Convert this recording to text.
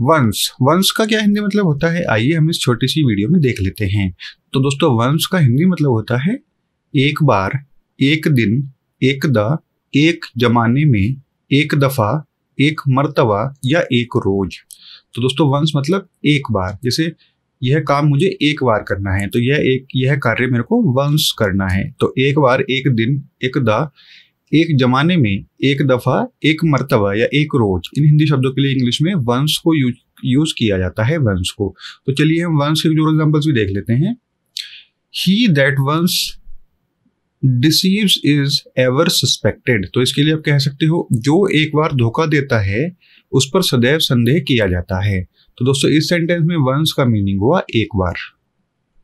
वंश वंश का क्या हिंदी मतलब होता है आइए हम इस छोटी सी वीडियो में देख लेते हैं तो दोस्तों वंश का हिंदी मतलब होता है एक बार एक दिन एक द एक जमाने में एक दफ़ा एक मर्तबा या एक रोज तो दोस्तों वंश मतलब एक बार जैसे यह काम मुझे एक बार करना है तो यह एक यह कार्य मेरे को वंश करना है तो एक बार एक दिन एक दा एक जमाने में एक दफ़ा एक मरतबा या एक रोज इन हिंदी शब्दों के लिए इंग्लिश में वंश को यूज यूज किया जाता है वंश को तो चलिए हम वंश के जो एग्जाम्पल्स भी देख लेते हैं ही that once deceives is ever suspected तो इसके लिए आप कह सकते हो जो एक बार धोखा देता है उस पर सदैव संदेह किया जाता है तो दोस्तों इस सेंटेंस में वंश का मीनिंग हुआ एक बार